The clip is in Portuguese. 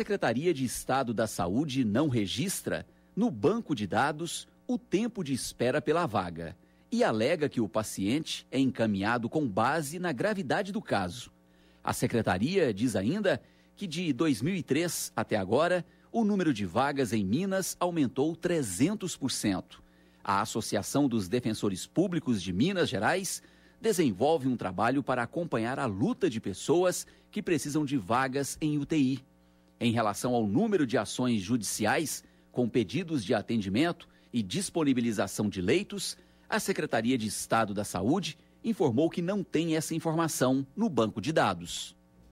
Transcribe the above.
Secretaria de Estado da Saúde não registra, no banco de dados, o tempo de espera pela vaga e alega que o paciente é encaminhado com base na gravidade do caso. A secretaria diz ainda que de 2003 até agora, o número de vagas em Minas aumentou 300%. A Associação dos Defensores Públicos de Minas Gerais desenvolve um trabalho para acompanhar a luta de pessoas que precisam de vagas em UTI em relação ao número de ações judiciais com pedidos de atendimento e disponibilização de leitos, a Secretaria de Estado da Saúde informou que não tem essa informação no banco de dados.